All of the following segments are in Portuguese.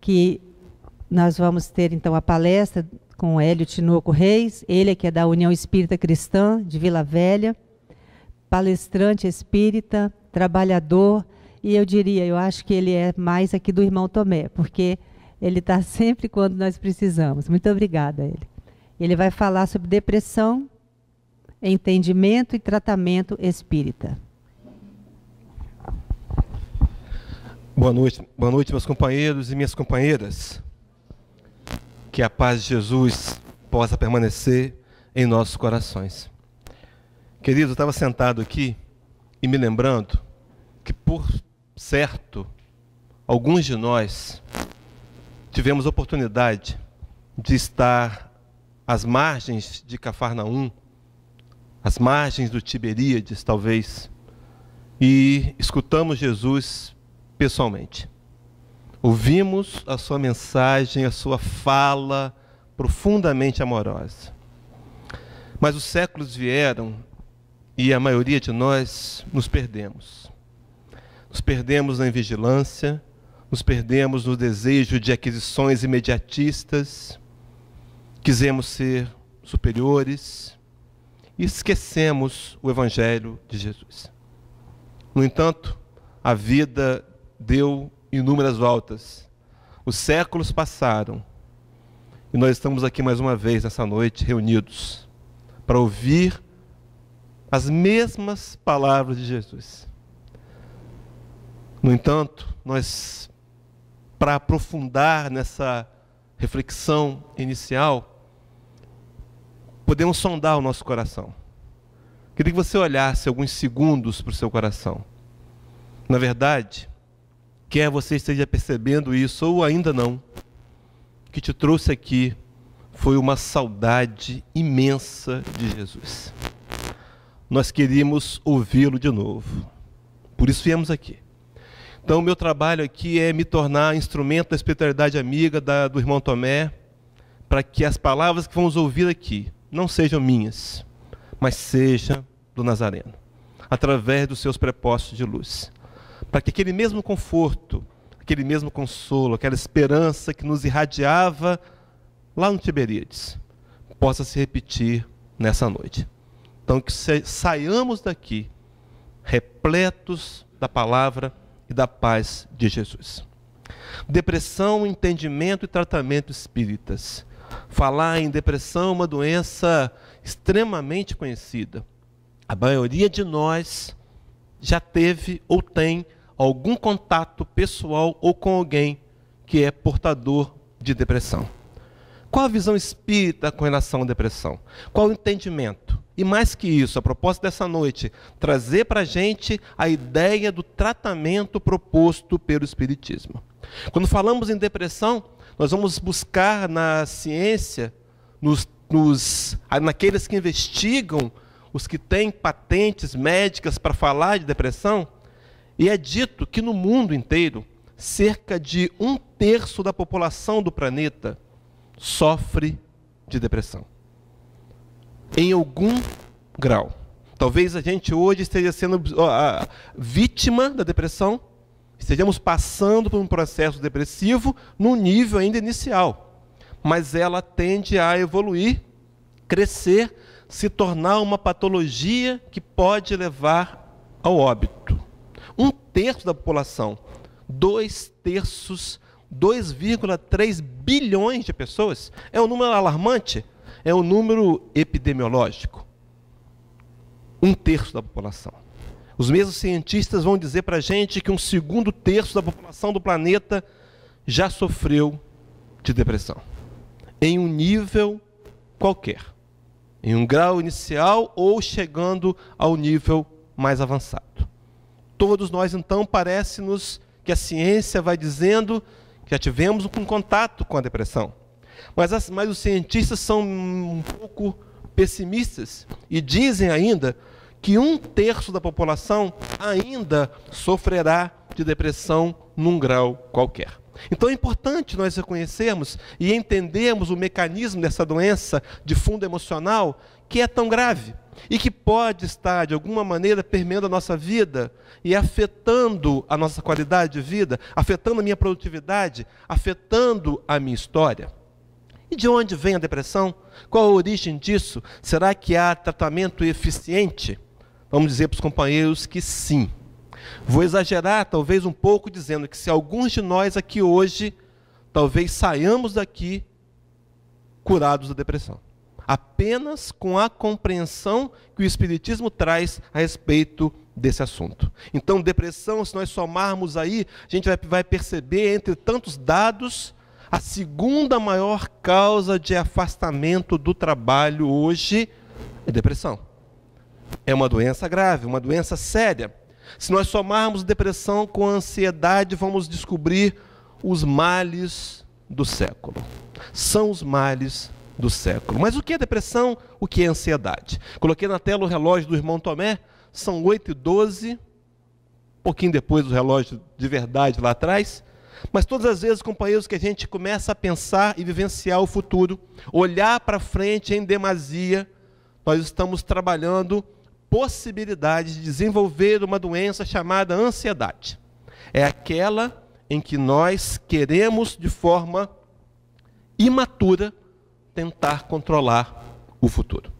que nós vamos ter então a palestra com o Hélio Tinoco Reis, ele é que é da União Espírita Cristã de Vila Velha, palestrante espírita, trabalhador, e eu diria, eu acho que ele é mais aqui do irmão Tomé, porque ele está sempre quando nós precisamos. Muito obrigada a ele. Ele vai falar sobre depressão, entendimento e tratamento espírita. Boa noite, boa noite, meus companheiros e minhas companheiras. Que a paz de Jesus possa permanecer em nossos corações. Querido, eu estava sentado aqui e me lembrando que, por certo, alguns de nós tivemos oportunidade de estar às margens de Cafarnaum, às margens do Tiberíades, talvez, e escutamos Jesus pessoalmente. Ouvimos a sua mensagem, a sua fala profundamente amorosa. Mas os séculos vieram e a maioria de nós nos perdemos. Nos perdemos na invigilância, nos perdemos no desejo de aquisições imediatistas, quisemos ser superiores e esquecemos o Evangelho de Jesus. No entanto, a vida deu inúmeras voltas. Os séculos passaram e nós estamos aqui mais uma vez nessa noite reunidos para ouvir as mesmas palavras de Jesus. No entanto, nós, para aprofundar nessa reflexão inicial, podemos sondar o nosso coração. Queria que você olhasse alguns segundos para o seu coração. Na verdade, quer você esteja percebendo isso ou ainda não, o que te trouxe aqui foi uma saudade imensa de Jesus. Nós queríamos ouvi-lo de novo. Por isso viemos aqui. Então, o meu trabalho aqui é me tornar instrumento da espiritualidade amiga da, do irmão Tomé, para que as palavras que vamos ouvir aqui não sejam minhas, mas sejam do Nazareno, através dos seus prepostos de luz para que aquele mesmo conforto, aquele mesmo consolo, aquela esperança que nos irradiava lá no Tiberíades, possa se repetir nessa noite. Então, que saiamos daqui repletos da palavra e da paz de Jesus. Depressão, entendimento e tratamento espíritas. Falar em depressão é uma doença extremamente conhecida. A maioria de nós já teve ou tem algum contato pessoal ou com alguém que é portador de depressão. Qual a visão espírita com relação à depressão? Qual o entendimento? E mais que isso, a proposta dessa noite, trazer para a gente a ideia do tratamento proposto pelo Espiritismo. Quando falamos em depressão, nós vamos buscar na ciência, nos, nos, naqueles que investigam, os que têm patentes médicas para falar de depressão, e é dito que no mundo inteiro, cerca de um terço da população do planeta sofre de depressão. Em algum grau. Talvez a gente hoje esteja sendo ó, vítima da depressão, estejamos passando por um processo depressivo num nível ainda inicial. Mas ela tende a evoluir, crescer, se tornar uma patologia que pode levar ao óbito um terço da população, dois terços, 2,3 bilhões de pessoas. É um número alarmante? É um número epidemiológico. Um terço da população. Os mesmos cientistas vão dizer para a gente que um segundo terço da população do planeta já sofreu de depressão. Em um nível qualquer. Em um grau inicial ou chegando ao nível mais avançado todos nós, então, parece-nos que a ciência vai dizendo que já tivemos um contato com a depressão. Mas, as, mas os cientistas são um pouco pessimistas e dizem ainda que um terço da população ainda sofrerá de depressão num grau qualquer. Então é importante nós reconhecermos e entendermos o mecanismo dessa doença de fundo emocional que é tão grave e que pode estar, de alguma maneira, permeando a nossa vida e afetando a nossa qualidade de vida, afetando a minha produtividade, afetando a minha história. E de onde vem a depressão? Qual a origem disso? Será que há tratamento eficiente? Vamos dizer para os companheiros que sim. Vou exagerar, talvez, um pouco, dizendo que se alguns de nós aqui hoje, talvez saiamos daqui curados da depressão apenas com a compreensão que o Espiritismo traz a respeito desse assunto. Então, depressão, se nós somarmos aí, a gente vai perceber, entre tantos dados, a segunda maior causa de afastamento do trabalho hoje é depressão. É uma doença grave, uma doença séria. Se nós somarmos depressão com ansiedade, vamos descobrir os males do século. São os males do século. Mas o que é depressão? O que é ansiedade? Coloquei na tela o relógio do irmão Tomé, são 8 e 12, pouquinho depois do relógio de verdade lá atrás. Mas todas as vezes, companheiros, que a gente começa a pensar e vivenciar o futuro, olhar para frente em demasia, nós estamos trabalhando possibilidades de desenvolver uma doença chamada ansiedade. É aquela em que nós queremos, de forma imatura, tentar controlar o futuro.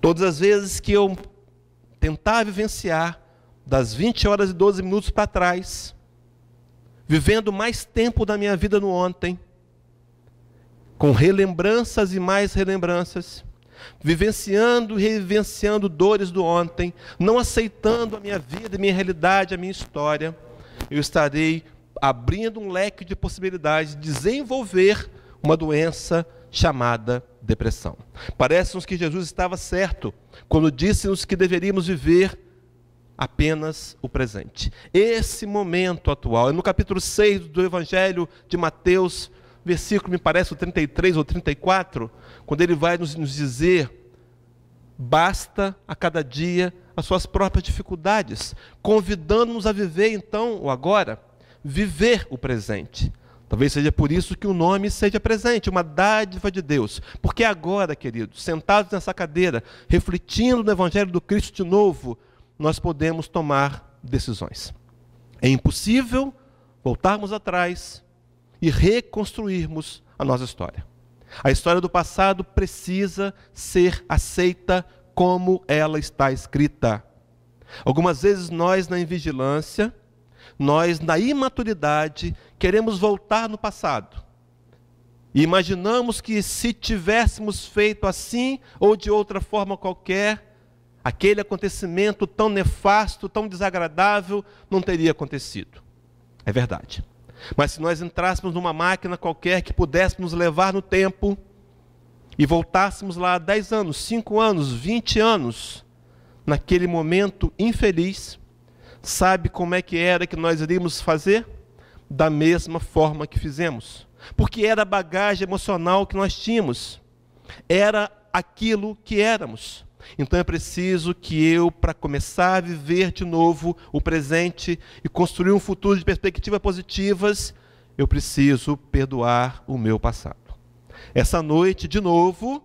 Todas as vezes que eu tentar vivenciar das 20 horas e 12 minutos para trás, vivendo mais tempo da minha vida no ontem, com relembranças e mais relembranças, vivenciando e revivenciando dores do ontem, não aceitando a minha vida, a minha realidade, a minha história, eu estarei abrindo um leque de possibilidades de desenvolver uma doença chamada depressão. Parece-nos que Jesus estava certo quando disse-nos que deveríamos viver apenas o presente. Esse momento atual, é no capítulo 6 do Evangelho de Mateus, versículo, me parece, 33 ou 34, quando ele vai nos, nos dizer: basta a cada dia as suas próprias dificuldades, convidando-nos a viver então o agora, viver o presente. Talvez seja por isso que o nome seja presente, uma dádiva de Deus. Porque agora, queridos, sentados nessa cadeira, refletindo no Evangelho do Cristo de novo, nós podemos tomar decisões. É impossível voltarmos atrás e reconstruirmos a nossa história. A história do passado precisa ser aceita como ela está escrita. Algumas vezes nós, na invigilância, nós, na imaturidade, queremos voltar no passado. E imaginamos que se tivéssemos feito assim ou de outra forma qualquer, aquele acontecimento tão nefasto, tão desagradável, não teria acontecido. É verdade. Mas se nós entrássemos numa máquina qualquer que pudesse nos levar no tempo e voltássemos lá 10 anos, 5 anos, 20 anos, naquele momento infeliz, sabe como é que era que nós iríamos fazer? Da mesma forma que fizemos. Porque era a bagagem emocional que nós tínhamos. Era aquilo que éramos. Então é preciso que eu, para começar a viver de novo o presente e construir um futuro de perspectivas positivas, eu preciso perdoar o meu passado. Essa noite, de novo,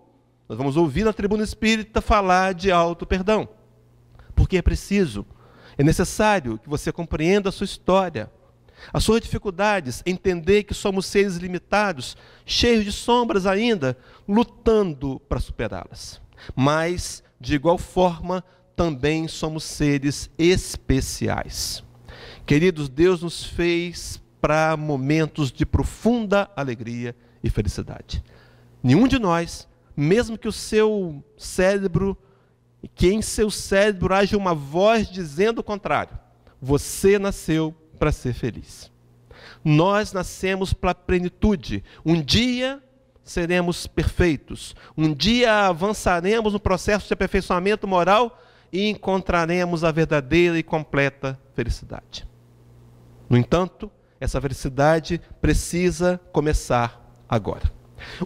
nós vamos ouvir na tribuna espírita falar de alto perdão. Porque é preciso é necessário que você compreenda a sua história, as suas dificuldades, entender que somos seres limitados, cheios de sombras ainda, lutando para superá-las. Mas, de igual forma, também somos seres especiais. Queridos, Deus nos fez para momentos de profunda alegria e felicidade. Nenhum de nós, mesmo que o seu cérebro e que em seu cérebro haja uma voz dizendo o contrário. Você nasceu para ser feliz. Nós nascemos para a plenitude. Um dia seremos perfeitos. Um dia avançaremos no processo de aperfeiçoamento moral e encontraremos a verdadeira e completa felicidade. No entanto, essa felicidade precisa começar agora.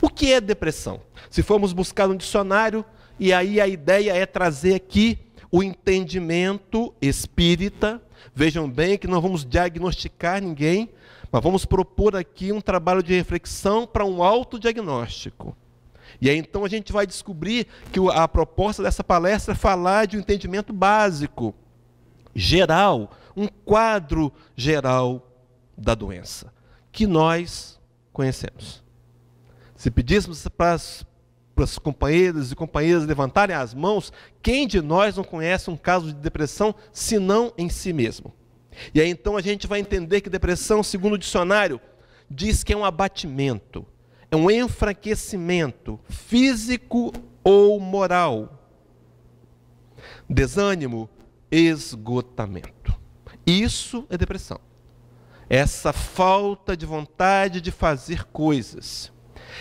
O que é depressão? Se formos buscar um dicionário, e aí a ideia é trazer aqui o entendimento espírita. Vejam bem que não vamos diagnosticar ninguém, mas vamos propor aqui um trabalho de reflexão para um autodiagnóstico. E aí então a gente vai descobrir que a proposta dessa palestra é falar de um entendimento básico, geral, um quadro geral da doença, que nós conhecemos. Se pedíssemos para as para os companheiros e companheiras levantarem as mãos, quem de nós não conhece um caso de depressão senão em si mesmo? E aí então a gente vai entender que depressão, segundo o dicionário, diz que é um abatimento, é um enfraquecimento físico ou moral. Desânimo, esgotamento. Isso é depressão. Essa falta de vontade de fazer coisas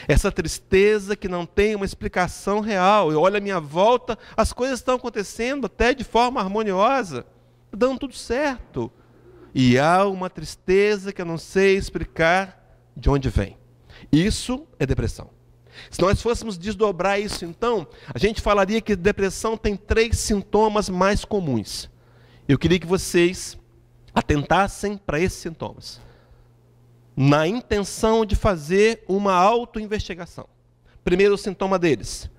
essa tristeza que não tem uma explicação real. Eu olho à minha volta, as coisas estão acontecendo até de forma harmoniosa, tá dando tudo certo. E há uma tristeza que eu não sei explicar de onde vem. Isso é depressão. Se nós fôssemos desdobrar isso, então, a gente falaria que depressão tem três sintomas mais comuns. Eu queria que vocês atentassem para esses sintomas na intenção de fazer uma autoinvestigação. Primeiro sintoma deles: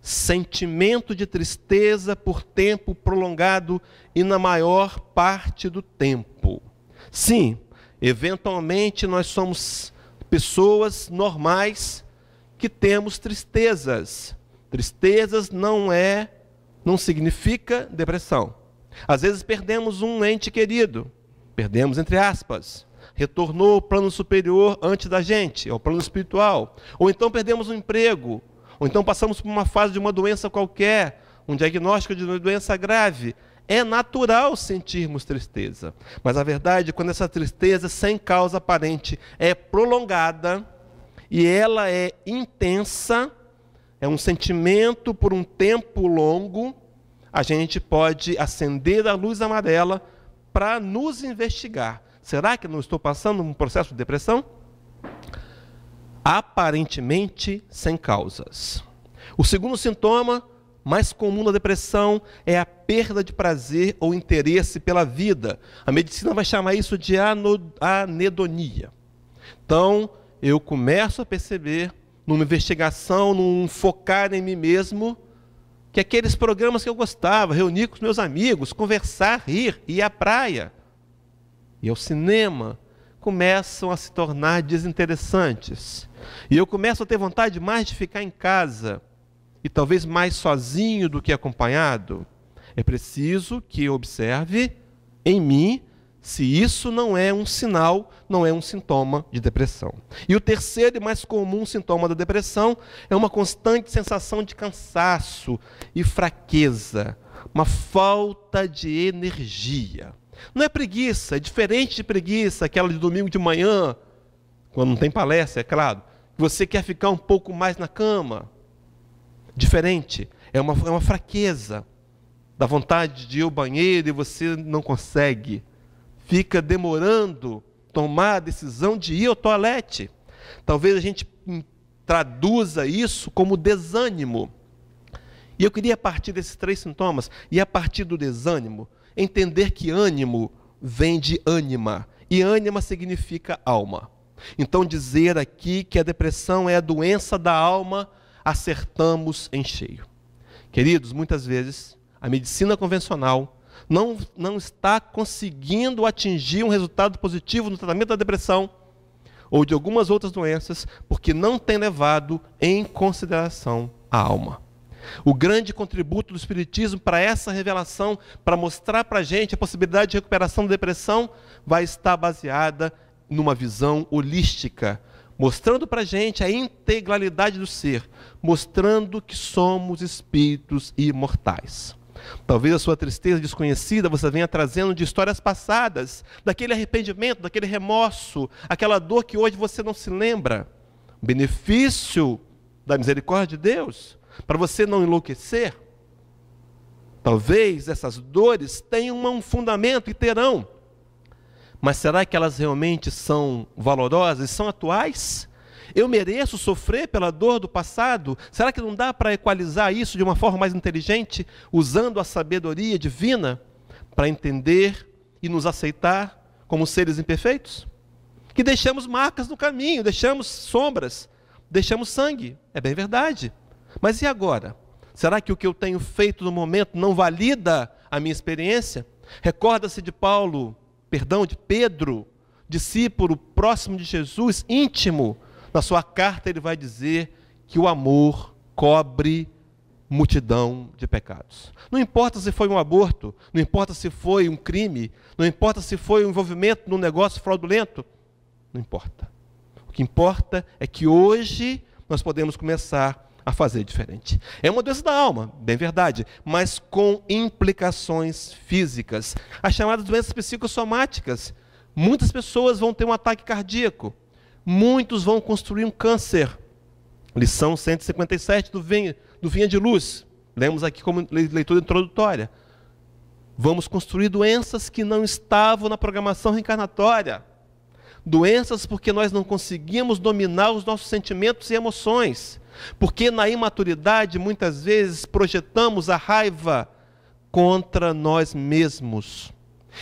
sentimento de tristeza por tempo prolongado e na maior parte do tempo. Sim, eventualmente nós somos pessoas normais que temos tristezas. Tristezas não é não significa depressão. Às vezes perdemos um ente querido, perdemos entre aspas retornou ao plano superior antes da gente, ao é plano espiritual. Ou então perdemos um emprego, ou então passamos por uma fase de uma doença qualquer, um diagnóstico de uma doença grave. É natural sentirmos tristeza, mas a verdade é quando essa tristeza sem causa aparente é prolongada e ela é intensa, é um sentimento por um tempo longo, a gente pode acender a luz amarela para nos investigar Será que não estou passando um processo de depressão? Aparentemente sem causas. O segundo sintoma mais comum da depressão é a perda de prazer ou interesse pela vida. A medicina vai chamar isso de anedonia. Então, eu começo a perceber, numa investigação, num focar em mim mesmo, que aqueles programas que eu gostava, reunir com os meus amigos, conversar, rir, ir à praia, e ao cinema começam a se tornar desinteressantes. E eu começo a ter vontade mais de ficar em casa e talvez mais sozinho do que acompanhado. É preciso que eu observe em mim se isso não é um sinal, não é um sintoma de depressão. E o terceiro e mais comum sintoma da depressão é uma constante sensação de cansaço e fraqueza, uma falta de energia. Não é preguiça, é diferente de preguiça, aquela de domingo de manhã, quando não tem palestra, é claro. Você quer ficar um pouco mais na cama. Diferente. É uma, é uma fraqueza da vontade de ir ao banheiro e você não consegue. Fica demorando tomar a decisão de ir ao toalete. Talvez a gente traduza isso como desânimo. E eu queria partir desses três sintomas e a partir do desânimo entender que ânimo vem de ânima, e ânima significa alma. Então, dizer aqui que a depressão é a doença da alma, acertamos em cheio. Queridos, muitas vezes a medicina convencional não, não está conseguindo atingir um resultado positivo no tratamento da depressão ou de algumas outras doenças, porque não tem levado em consideração a alma. O grande contributo do Espiritismo para essa revelação, para mostrar para a gente a possibilidade de recuperação da depressão, vai estar baseada numa visão holística, mostrando para a gente a integralidade do ser, mostrando que somos espíritos imortais. Talvez a sua tristeza desconhecida você venha trazendo de histórias passadas, daquele arrependimento, daquele remorso, aquela dor que hoje você não se lembra. O benefício da misericórdia de Deus para você não enlouquecer, talvez essas dores tenham um fundamento e terão. Mas será que elas realmente são valorosas e são atuais? Eu mereço sofrer pela dor do passado? Será que não dá para equalizar isso de uma forma mais inteligente, usando a sabedoria divina para entender e nos aceitar como seres imperfeitos? Que deixamos marcas no caminho, deixamos sombras, deixamos sangue. É bem verdade. Mas e agora? Será que o que eu tenho feito no momento não valida a minha experiência? Recorda-se de Paulo, perdão, de Pedro, discípulo próximo de Jesus, íntimo. Na sua carta ele vai dizer que o amor cobre multidão de pecados. Não importa se foi um aborto, não importa se foi um crime, não importa se foi um envolvimento num negócio fraudulento, não importa. O que importa é que hoje nós podemos começar a fazer diferente. É uma doença da alma, bem verdade, mas com implicações físicas. As chamadas doenças psicossomáticas. Muitas pessoas vão ter um ataque cardíaco, muitos vão construir um câncer. Lição 157 do Vinha, do Vinha de Luz. Lemos aqui como leitura introdutória. Vamos construir doenças que não estavam na programação reencarnatória. Doenças porque nós não conseguimos dominar os nossos sentimentos e emoções. Porque na imaturidade, muitas vezes, projetamos a raiva contra nós mesmos.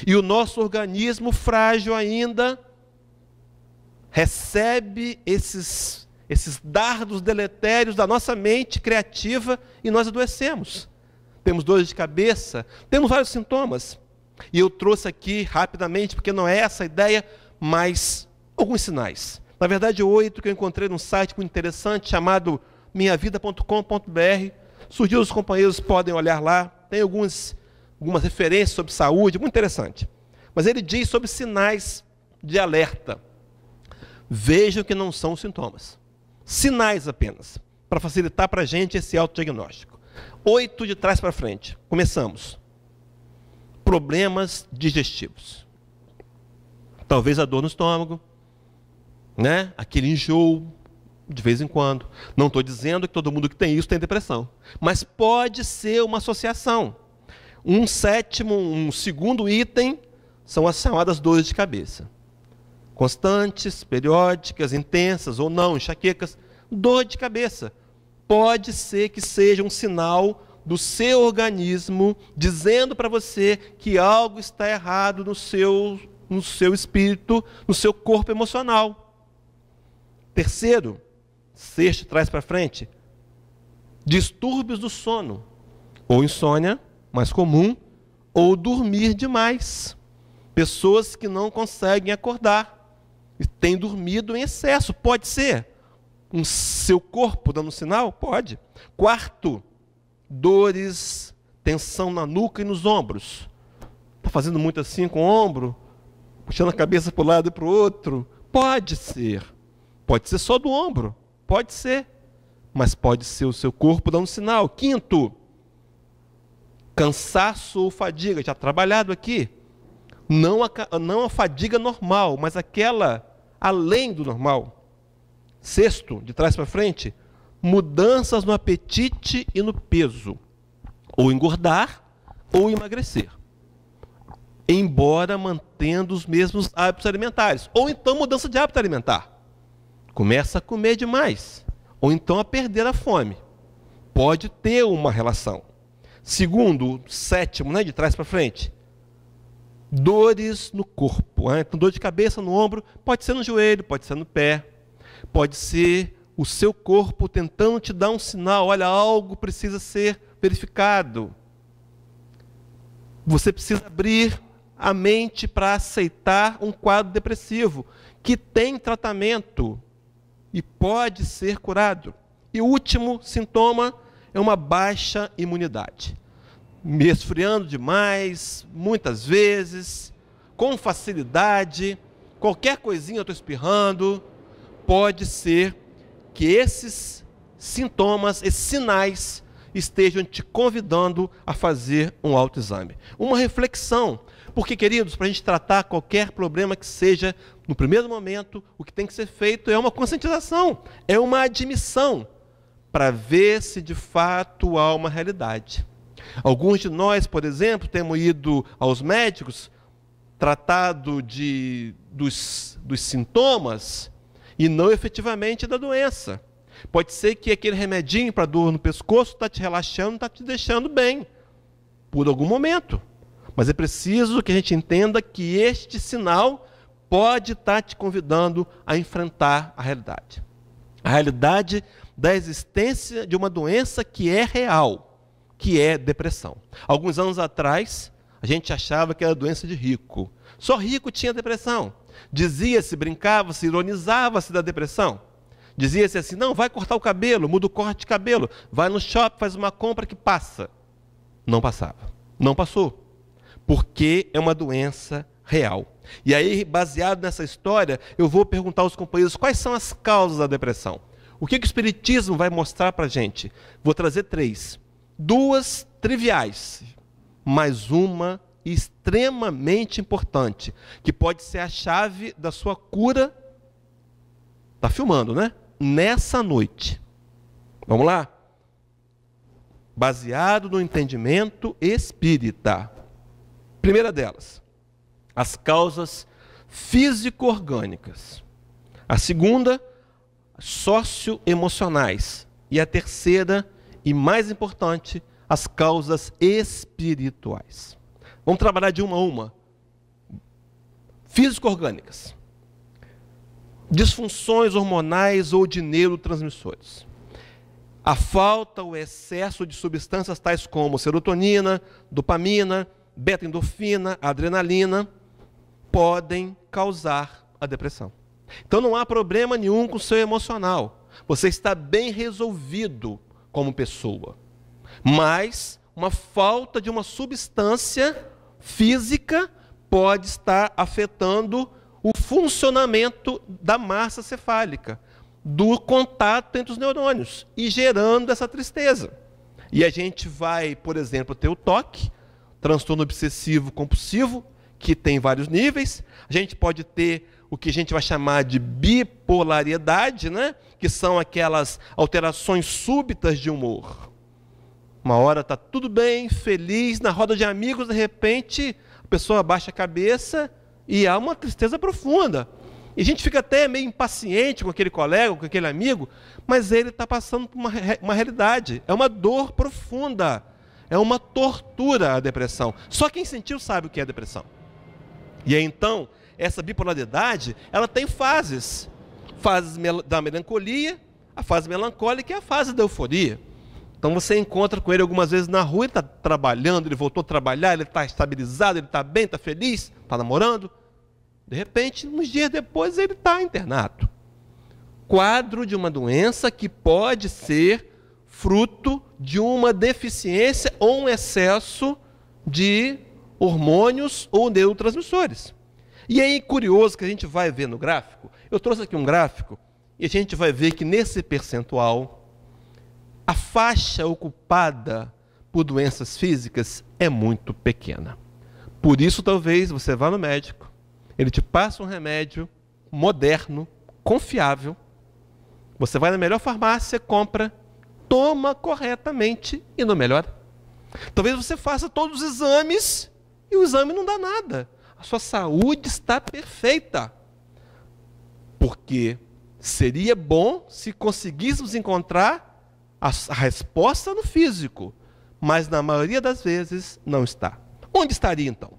E o nosso organismo frágil ainda recebe esses, esses dardos deletérios da nossa mente criativa e nós adoecemos. Temos dores de cabeça, temos vários sintomas. E eu trouxe aqui rapidamente, porque não é essa a ideia, mas alguns sinais. Na verdade, oito que eu encontrei num site muito interessante chamado minhavida.com.br. Surgiu os companheiros, podem olhar lá. Tem alguns, algumas referências sobre saúde, muito interessante. Mas ele diz sobre sinais de alerta. Vejam que não são sintomas. Sinais apenas, para facilitar para a gente esse autodiagnóstico. Oito de trás para frente. Começamos. Problemas digestivos. Talvez a dor no estômago, né? Aquele enjoo de vez em quando. Não estou dizendo que todo mundo que tem isso tem depressão, mas pode ser uma associação. Um sétimo, um segundo item são as chamadas dores de cabeça. Constantes, periódicas, intensas ou não, enxaquecas, dor de cabeça. Pode ser que seja um sinal do seu organismo dizendo para você que algo está errado no seu, no seu espírito, no seu corpo emocional. Terceiro, sexto, traz para frente, distúrbios do sono, ou insônia, mais comum, ou dormir demais. Pessoas que não conseguem acordar e têm dormido em excesso, pode ser. Um seu corpo dando sinal? Pode. Quarto, dores, tensão na nuca e nos ombros. Está fazendo muito assim com o ombro, puxando a cabeça para um lado e para o outro? Pode ser. Pode ser só do ombro, pode ser. Mas pode ser o seu corpo dando sinal. Quinto, cansaço ou fadiga, já trabalhado aqui. Não a, não a fadiga normal, mas aquela além do normal. Sexto, de trás para frente, mudanças no apetite e no peso. Ou engordar ou emagrecer. Embora mantendo os mesmos hábitos alimentares. Ou então mudança de hábito alimentar começa a comer demais, ou então a perder a fome. Pode ter uma relação. Segundo, sétimo, né, de trás para frente, dores no corpo. Né? Então, dor de cabeça no ombro, pode ser no joelho, pode ser no pé, pode ser o seu corpo tentando te dar um sinal: olha, algo precisa ser verificado. Você precisa abrir a mente para aceitar um quadro depressivo que tem tratamento e pode ser curado. E o último sintoma é uma baixa imunidade. Me esfriando demais, muitas vezes, com facilidade, qualquer coisinha eu estou espirrando, pode ser que esses sintomas, esses sinais, estejam te convidando a fazer um autoexame. Uma reflexão porque, queridos, para a gente tratar qualquer problema que seja, no primeiro momento, o que tem que ser feito é uma conscientização, é uma admissão, para ver se de fato há uma realidade. Alguns de nós, por exemplo, temos ido aos médicos, tratado de, dos, dos sintomas e não efetivamente da doença. Pode ser que aquele remedinho para dor no pescoço está te relaxando, está te deixando bem, por algum momento. Mas é preciso que a gente entenda que este sinal pode estar tá te convidando a enfrentar a realidade. A realidade da existência de uma doença que é real, que é depressão. Alguns anos atrás, a gente achava que era doença de rico. Só rico tinha depressão. Dizia-se, brincava-se, ironizava-se da depressão. Dizia-se assim: não, vai cortar o cabelo, muda o corte de cabelo, vai no shopping, faz uma compra que passa. Não passava. Não passou porque é uma doença real. E aí, baseado nessa história, eu vou perguntar aos companheiros quais são as causas da depressão. O que, que o Espiritismo vai mostrar para a gente? Vou trazer três. Duas triviais, mas uma extremamente importante, que pode ser a chave da sua cura. Tá filmando, né? Nessa noite. Vamos lá? Baseado no entendimento espírita. Primeira delas, as causas físico-orgânicas. A segunda, socioemocionais. E a terceira, e mais importante, as causas espirituais. Vamos trabalhar de uma a uma. Físico-orgânicas. Disfunções hormonais ou de neurotransmissores. A falta ou excesso de substâncias tais como serotonina, dopamina, beta-endorfina, adrenalina, podem causar a depressão. Então não há problema nenhum com o seu emocional. Você está bem resolvido como pessoa. Mas uma falta de uma substância física pode estar afetando o funcionamento da massa cefálica, do contato entre os neurônios e gerando essa tristeza. E a gente vai, por exemplo, ter o toque, transtorno obsessivo compulsivo, que tem vários níveis. A gente pode ter o que a gente vai chamar de bipolaridade, né? que são aquelas alterações súbitas de humor. Uma hora está tudo bem, feliz, na roda de amigos, de repente a pessoa abaixa a cabeça e há uma tristeza profunda. E a gente fica até meio impaciente com aquele colega, com aquele amigo, mas ele está passando por uma, uma realidade, é uma dor profunda é uma tortura a depressão. Só quem sentiu sabe o que é depressão. E aí, então, essa bipolaridade, ela tem fases. Fases da melancolia, a fase melancólica e a fase da euforia. Então você encontra com ele algumas vezes na rua, ele está trabalhando, ele voltou a trabalhar, ele está estabilizado, ele está bem, está feliz, está namorando. De repente, uns dias depois, ele está internado. Quadro de uma doença que pode ser fruto de uma deficiência ou um excesso de hormônios ou neurotransmissores. E aí, curioso que a gente vai ver no gráfico, eu trouxe aqui um gráfico e a gente vai ver que nesse percentual, a faixa ocupada por doenças físicas é muito pequena. Por isso, talvez você vá no médico, ele te passa um remédio moderno, confiável. Você vai na melhor farmácia, compra toma corretamente e não melhora. Talvez você faça todos os exames e o exame não dá nada. A sua saúde está perfeita. Porque seria bom se conseguíssemos encontrar a, a resposta no físico, mas na maioria das vezes não está. Onde estaria então?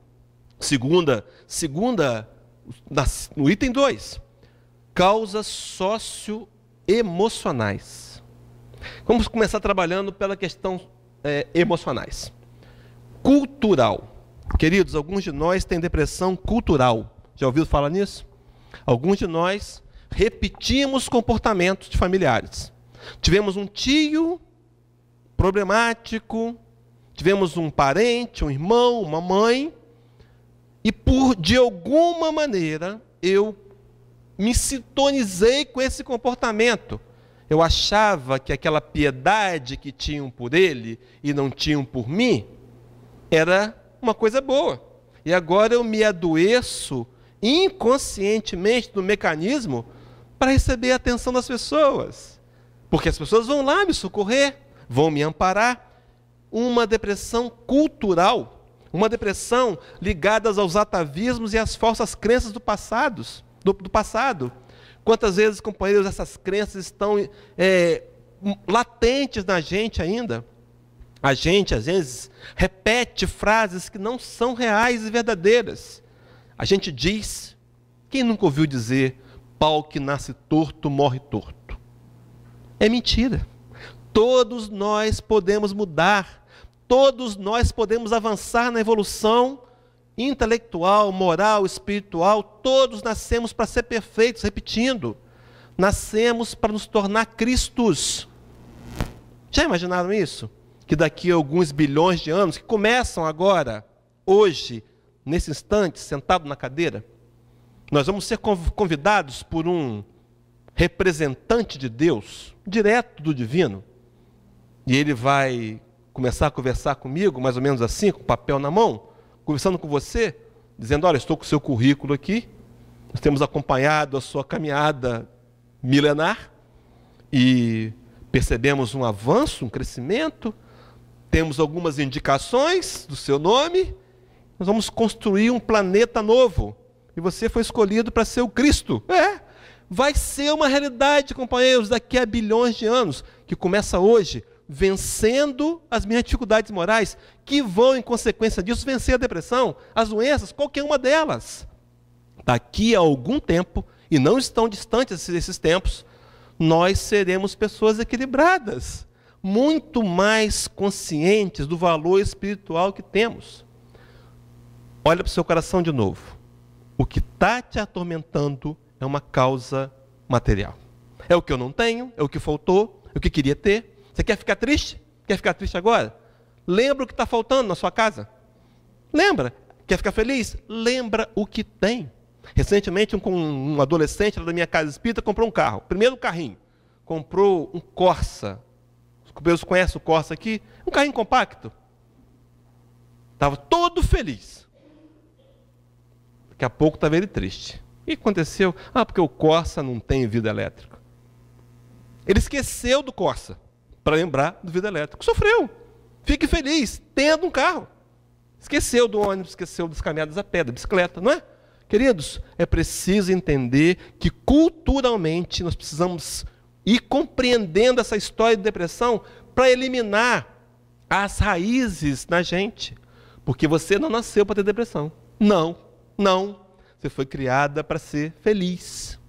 Segunda, segunda no item 2, causas socioemocionais. Vamos começar trabalhando pela questão é, emocionais. Cultural. Queridos, alguns de nós têm depressão cultural. Já ouviu falar nisso? Alguns de nós repetimos comportamentos de familiares. Tivemos um tio problemático, tivemos um parente, um irmão, uma mãe, e por de alguma maneira eu me sintonizei com esse comportamento eu achava que aquela piedade que tinham por ele e não tinham por mim era uma coisa boa. E agora eu me adoeço inconscientemente do mecanismo para receber a atenção das pessoas. Porque as pessoas vão lá me socorrer, vão me amparar. Uma depressão cultural, uma depressão ligada aos atavismos e às falsas crenças do, passado, do, do passado. Quantas vezes, companheiros, essas crenças estão é, latentes na gente ainda? A gente, às vezes, repete frases que não são reais e verdadeiras. A gente diz, quem nunca ouviu dizer, pau que nasce torto morre torto? É mentira. Todos nós podemos mudar, todos nós podemos avançar na evolução intelectual, moral, espiritual, todos nascemos para ser perfeitos, repetindo. Nascemos para nos tornar Cristos. Já imaginaram isso? Que daqui a alguns bilhões de anos, que começam agora, hoje, nesse instante, sentado na cadeira, nós vamos ser convidados por um representante de Deus, direto do divino, e ele vai começar a conversar comigo, mais ou menos assim, com o papel na mão conversando com você, dizendo: Olha, estou com o seu currículo aqui, nós temos acompanhado a sua caminhada milenar e percebemos um avanço, um crescimento, temos algumas indicações do seu nome, nós vamos construir um planeta novo. E você foi escolhido para ser o Cristo. É, vai ser uma realidade, companheiros, daqui a bilhões de anos, que começa hoje, vencendo as minhas dificuldades morais, que vão, em consequência disso, vencer a depressão, as doenças, qualquer uma delas. Daqui a algum tempo, e não estão distantes esses tempos, nós seremos pessoas equilibradas, muito mais conscientes do valor espiritual que temos. Olha para o seu coração de novo. O que está te atormentando é uma causa material. É o que eu não tenho, é o que faltou, é o que queria ter. Você quer ficar triste? Quer ficar triste agora? Lembra o que está faltando na sua casa? Lembra? Quer ficar feliz? Lembra o que tem. Recentemente, um, um adolescente da minha casa espírita comprou um carro. Primeiro carrinho. Comprou um Corsa. Os cubeiros conhecem o Corsa aqui? Um carrinho compacto. Estava todo feliz. Daqui a pouco estava ele triste. O que aconteceu? Ah, porque o Corsa não tem vida elétrica. Ele esqueceu do Corsa para lembrar do Vida Elétrica. Sofreu. Fique feliz, tendo um carro. Esqueceu do ônibus, esqueceu das caminhadas a pé, da bicicleta, não é? Queridos, é preciso entender que culturalmente nós precisamos ir compreendendo essa história de depressão para eliminar as raízes na gente. Porque você não nasceu para ter depressão. Não, não. Você foi criada para ser feliz.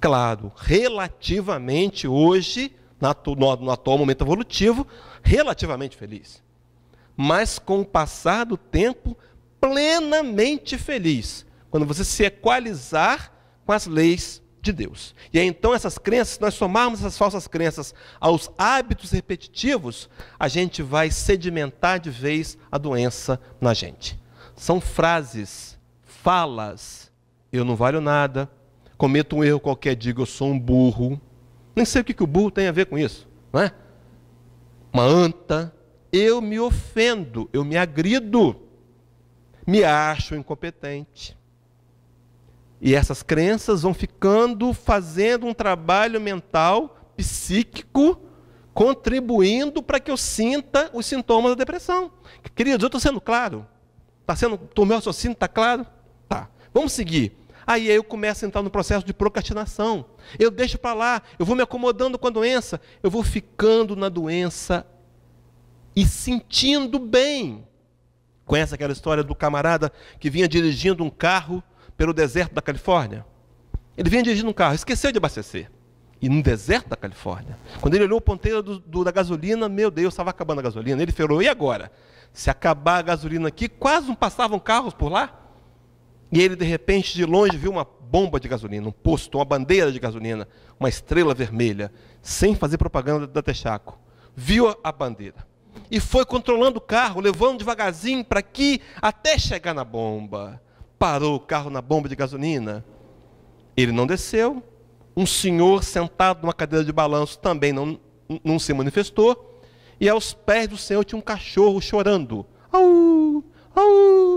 Claro, relativamente hoje, no, no atual momento evolutivo, relativamente feliz. Mas com o passar do tempo, plenamente feliz. Quando você se equalizar com as leis de Deus. E aí, então essas crenças, se nós somarmos essas falsas crenças aos hábitos repetitivos, a gente vai sedimentar de vez a doença na gente. São frases, falas, eu não valho nada, cometo um erro qualquer, digo eu sou um burro, nem sei o que, que o burro tem a ver com isso, não é? Uma anta. Eu me ofendo, eu me agrido, me acho incompetente. E essas crenças vão ficando fazendo um trabalho mental, psíquico, contribuindo para que eu sinta os sintomas da depressão. Queridos, eu estou sendo claro? Está sendo, o meu raciocínio está claro? Tá. Vamos seguir. Aí eu começo a entrar no processo de procrastinação. Eu deixo para lá, eu vou me acomodando com a doença, eu vou ficando na doença e sentindo bem. Conhece aquela história do camarada que vinha dirigindo um carro pelo deserto da Califórnia? Ele vinha dirigindo um carro, esqueceu de abastecer. E no deserto da Califórnia. Quando ele olhou a ponteira do, do, da gasolina, meu Deus, estava acabando a gasolina. Ele falou: e agora? Se acabar a gasolina aqui, quase não passavam carros por lá? E ele, de repente, de longe, viu uma bomba de gasolina, um posto, uma bandeira de gasolina, uma estrela vermelha, sem fazer propaganda da Texaco. Viu a bandeira. E foi controlando o carro, levando devagarzinho para aqui, até chegar na bomba. Parou o carro na bomba de gasolina. Ele não desceu. Um senhor sentado numa cadeira de balanço também não, não se manifestou. E aos pés do senhor tinha um cachorro chorando. Au! Au!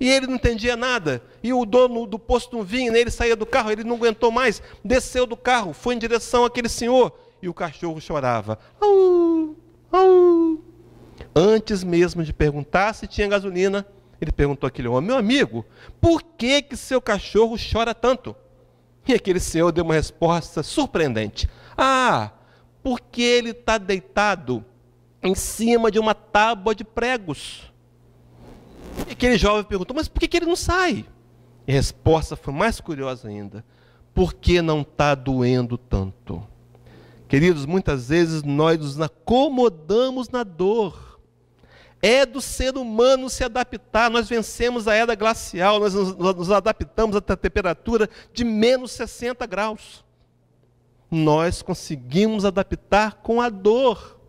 E ele não entendia nada. E o dono do posto não vinha, ele saía do carro, ele não aguentou mais, desceu do carro, foi em direção àquele senhor. E o cachorro chorava. Au, au. Antes mesmo de perguntar se tinha gasolina, ele perguntou àquele homem: Meu amigo, por que, que seu cachorro chora tanto? E aquele senhor deu uma resposta surpreendente: Ah, porque ele está deitado em cima de uma tábua de pregos. E aquele jovem perguntou: Mas por que, que ele não sai? E a resposta foi mais curiosa ainda: Por que não está doendo tanto? Queridos, muitas vezes nós nos acomodamos na dor. É do ser humano se adaptar. Nós vencemos a era glacial, nós nos adaptamos à temperatura de menos 60 graus. Nós conseguimos adaptar com a dor.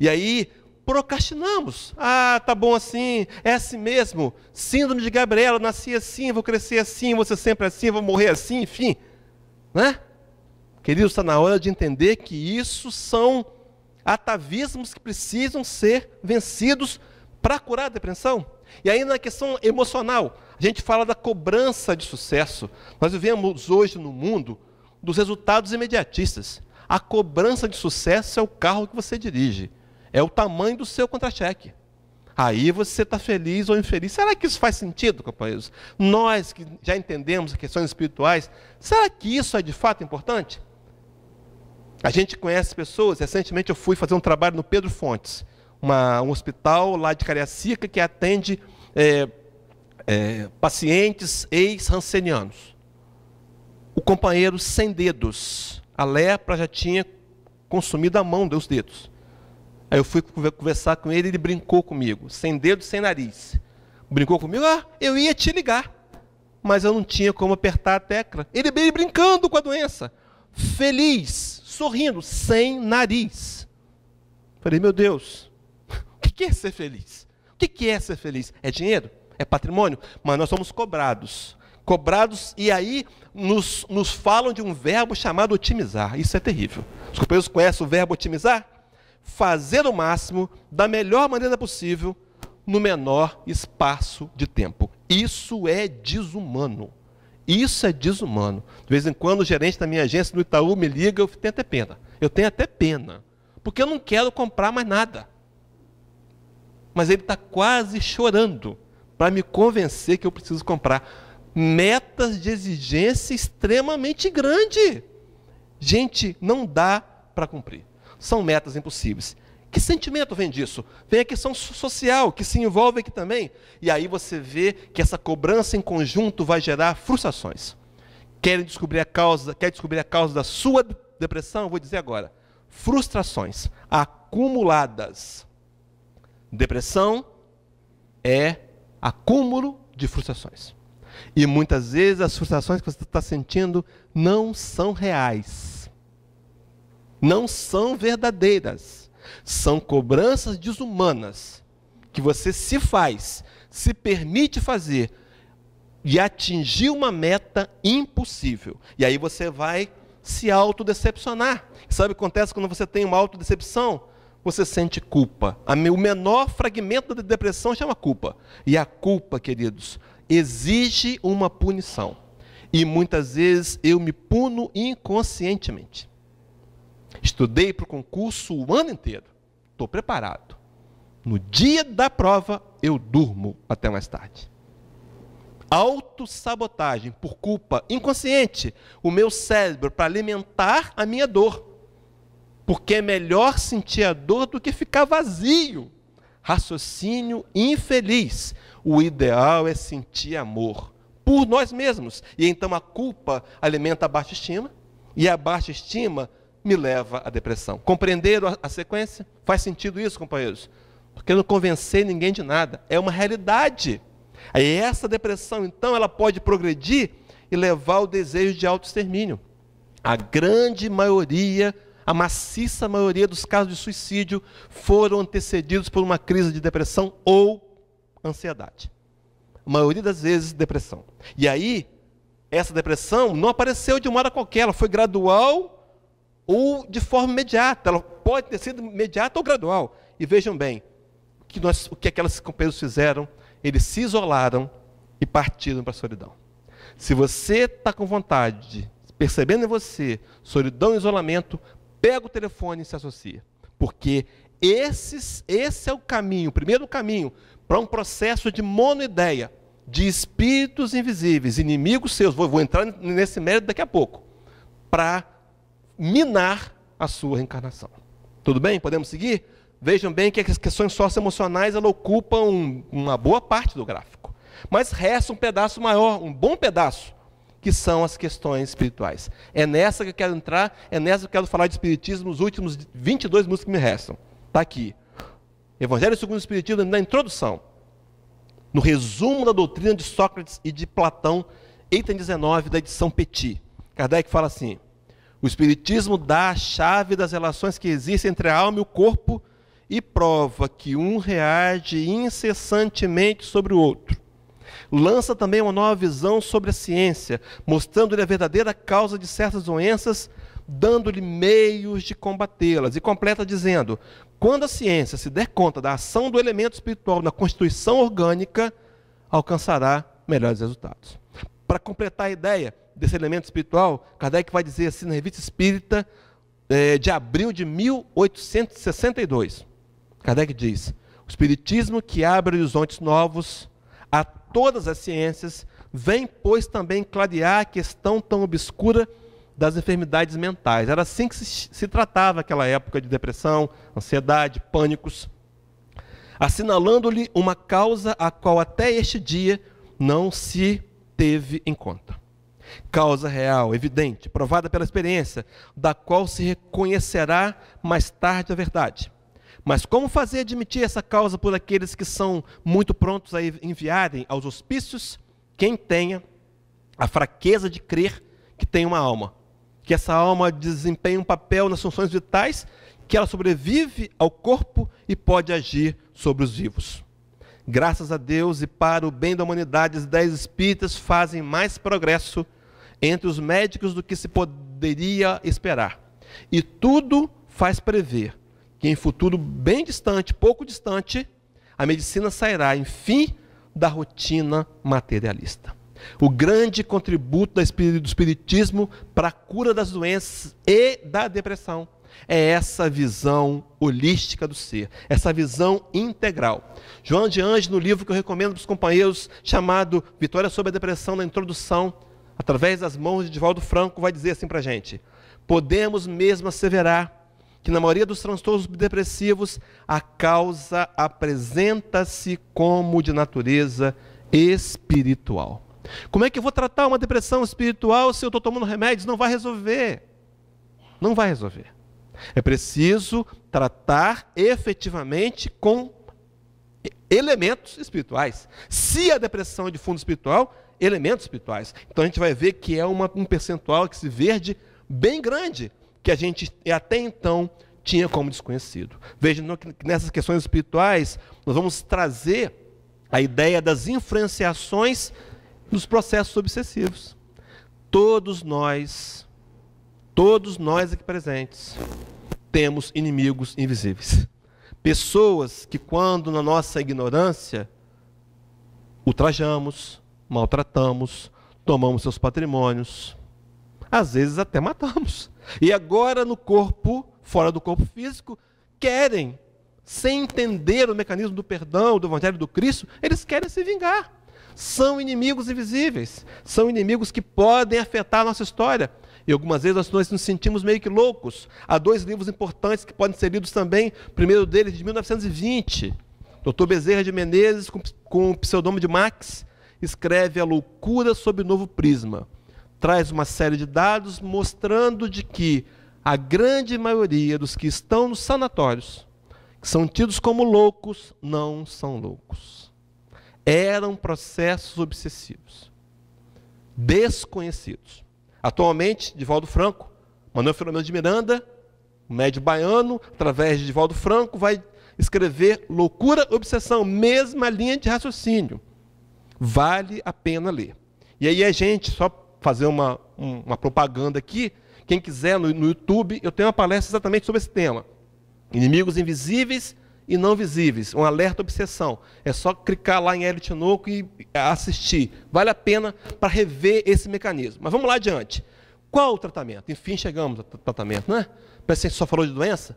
E aí, procrastinamos. Ah, tá bom assim, é assim mesmo. Síndrome de Gabriela, nasci assim, vou crescer assim, vou ser sempre assim, vou morrer assim, enfim. Né? Queridos, está na hora de entender que isso são atavismos que precisam ser vencidos para curar a depressão. E ainda na questão emocional, a gente fala da cobrança de sucesso. Nós vivemos hoje no mundo dos resultados imediatistas. A cobrança de sucesso é o carro que você dirige. É o tamanho do seu contra-cheque. Aí você está feliz ou infeliz. Será que isso faz sentido, companheiros? Nós que já entendemos questões espirituais, será que isso é de fato importante? A gente conhece pessoas. Recentemente eu fui fazer um trabalho no Pedro Fontes, uma, um hospital lá de Cariacica que atende é, é, pacientes ex-rancenianos. O companheiro sem dedos. A lepra já tinha consumido a mão dos dedos. Aí eu fui conversar com ele, ele brincou comigo, sem dedo, sem nariz. Brincou comigo, ah, eu ia te ligar, mas eu não tinha como apertar a tecla. Ele brincando com a doença, feliz, sorrindo, sem nariz. Falei, meu Deus, o que é ser feliz? O que é ser feliz? É dinheiro? É patrimônio? Mas nós somos cobrados. Cobrados, e aí nos, nos falam de um verbo chamado otimizar. Isso é terrível. Os companheiros conhecem o verbo otimizar? fazer o máximo da melhor maneira possível no menor espaço de tempo. Isso é desumano. Isso é desumano. De vez em quando o gerente da minha agência do Itaú me liga, eu tenho até pena. Eu tenho até pena, porque eu não quero comprar mais nada. Mas ele está quase chorando para me convencer que eu preciso comprar. Metas de exigência extremamente grande. Gente, não dá para cumprir são metas impossíveis. Que sentimento vem disso? Vem a questão social, que se envolve aqui também. E aí você vê que essa cobrança em conjunto vai gerar frustrações. Querem descobrir a causa, quer descobrir a causa da sua depressão? Vou dizer agora. Frustrações acumuladas. Depressão é acúmulo de frustrações. E muitas vezes as frustrações que você está sentindo não são reais não são verdadeiras. São cobranças desumanas que você se faz, se permite fazer e atingir uma meta impossível. E aí você vai se autodecepcionar. Sabe o que acontece quando você tem uma autodecepção? Você sente culpa. O menor fragmento da depressão chama culpa. E a culpa, queridos, exige uma punição. E muitas vezes eu me puno inconscientemente. Estudei para o concurso o ano inteiro. Estou preparado. No dia da prova, eu durmo até mais tarde. Autossabotagem por culpa inconsciente. O meu cérebro para alimentar a minha dor. Porque é melhor sentir a dor do que ficar vazio. Raciocínio infeliz. O ideal é sentir amor por nós mesmos. E então a culpa alimenta a baixa estima. E a baixa estima me leva à depressão. Compreenderam a, sequência? Faz sentido isso, companheiros? Porque eu não convencer ninguém de nada. É uma realidade. Aí essa depressão, então, ela pode progredir e levar ao desejo de autoextermínio. A grande maioria, a maciça maioria dos casos de suicídio foram antecedidos por uma crise de depressão ou ansiedade. A maioria das vezes, depressão. E aí, essa depressão não apareceu de uma hora qualquer, ela foi gradual ou de forma imediata, ela pode ter sido imediata ou gradual. E vejam bem, o que, nós, o que aquelas companheiras fizeram, eles se isolaram e partiram para a solidão. Se você está com vontade, percebendo em você solidão e isolamento, pega o telefone e se associa. Porque esses, esse é o caminho, o primeiro caminho, para um processo de monoideia, de espíritos invisíveis, inimigos seus, vou, vou entrar nesse mérito daqui a pouco, para minar a sua reencarnação. Tudo bem? Podemos seguir? Vejam bem que as questões socioemocionais ela ocupam uma boa parte do gráfico. Mas resta um pedaço maior, um bom pedaço, que são as questões espirituais. É nessa que eu quero entrar, é nessa que eu quero falar de espiritismo nos últimos 22 minutos que me restam. Está aqui. Evangelho segundo o Espiritismo, na introdução, no resumo da doutrina de Sócrates e de Platão, item 19 da edição Petit. Kardec fala assim: o Espiritismo dá a chave das relações que existem entre a alma e o corpo e prova que um reage incessantemente sobre o outro. Lança também uma nova visão sobre a ciência, mostrando-lhe a verdadeira causa de certas doenças, dando-lhe meios de combatê-las. E completa dizendo: quando a ciência se der conta da ação do elemento espiritual na constituição orgânica, alcançará melhores resultados. Para completar a ideia, desse elemento espiritual, Kardec vai dizer assim na Revista Espírita, é, de abril de 1862. Kardec diz: o Espiritismo que abre horizontes novos a todas as ciências, vem, pois, também clarear a questão tão obscura das enfermidades mentais. Era assim que se, se tratava aquela época de depressão, ansiedade, pânicos, assinalando-lhe uma causa a qual até este dia não se teve em conta causa real, evidente, provada pela experiência, da qual se reconhecerá mais tarde a verdade. Mas como fazer admitir essa causa por aqueles que são muito prontos a enviarem aos hospícios quem tenha a fraqueza de crer que tem uma alma, que essa alma desempenha um papel nas funções vitais, que ela sobrevive ao corpo e pode agir sobre os vivos? Graças a Deus e para o bem da humanidade, os dez espíritas fazem mais progresso entre os médicos do que se poderia esperar. E tudo faz prever que em futuro bem distante, pouco distante, a medicina sairá, enfim, da rotina materialista. O grande contributo do Espiritismo para a cura das doenças e da depressão é essa visão holística do ser, essa visão integral. João de Anjos, no livro que eu recomendo para os companheiros, chamado Vitória sobre a Depressão, na introdução, através das mãos de Divaldo Franco, vai dizer assim para a gente: podemos mesmo asseverar que na maioria dos transtornos depressivos a causa apresenta-se como de natureza espiritual. Como é que eu vou tratar uma depressão espiritual se eu estou tomando remédios? Não vai resolver. Não vai resolver. É preciso tratar efetivamente com elementos espirituais. Se a depressão é de fundo espiritual, elementos espirituais. Então a gente vai ver que é uma, um percentual que se verde bem grande, que a gente até então tinha como desconhecido. Veja que nessas questões espirituais, nós vamos trazer a ideia das influenciações dos processos obsessivos. Todos nós, todos nós aqui presentes, temos inimigos invisíveis. Pessoas que, quando na nossa ignorância, ultrajamos, maltratamos, tomamos seus patrimônios, às vezes até matamos. E agora no corpo, fora do corpo físico, querem, sem entender o mecanismo do perdão, do evangelho do Cristo, eles querem se vingar. São inimigos invisíveis, são inimigos que podem afetar a nossa história. E algumas vezes nós nos sentimos meio que loucos. Há dois livros importantes que podem ser lidos também. O primeiro deles, de 1920, Dr. Bezerra de Menezes, com, com o pseudônimo de Max, escreve a loucura sob novo prisma. Traz uma série de dados mostrando de que a grande maioria dos que estão nos sanatórios, que são tidos como loucos, não são loucos. Eram processos obsessivos, desconhecidos. Atualmente, Divaldo Franco, Manuel Filomeno de Miranda, médio baiano, através de Divaldo Franco, vai escrever Loucura, Obsessão, mesma linha de raciocínio. Vale a pena ler. E aí a gente, só fazer uma, uma propaganda aqui, quem quiser no, no YouTube, eu tenho uma palestra exatamente sobre esse tema. Inimigos invisíveis e não visíveis, um alerta obsessão. É só clicar lá em Hélio Tinoco e assistir. Vale a pena para rever esse mecanismo. Mas vamos lá adiante. Qual o tratamento? Enfim, chegamos ao tratamento, né? Parece que a gente só falou de doença.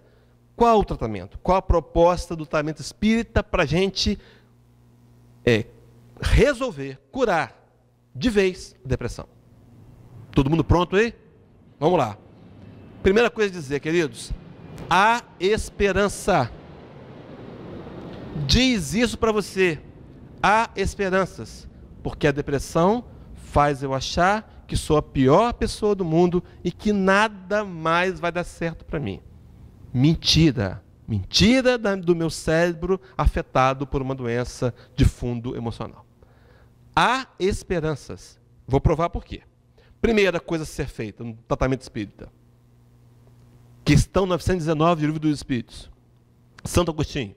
Qual o tratamento? Qual a proposta do tratamento espírita para a gente é, resolver, curar de vez a depressão. Todo mundo pronto aí? Vamos lá. Primeira coisa a dizer, queridos, há esperança. Diz isso para você. Há esperanças, porque a depressão faz eu achar que sou a pior pessoa do mundo e que nada mais vai dar certo para mim. Mentira. Mentira do meu cérebro afetado por uma doença de fundo emocional. Há esperanças. Vou provar por quê. Primeira coisa a ser feita no tratamento espírita. Questão 919 do Livro dos Espíritos. Santo Agostinho.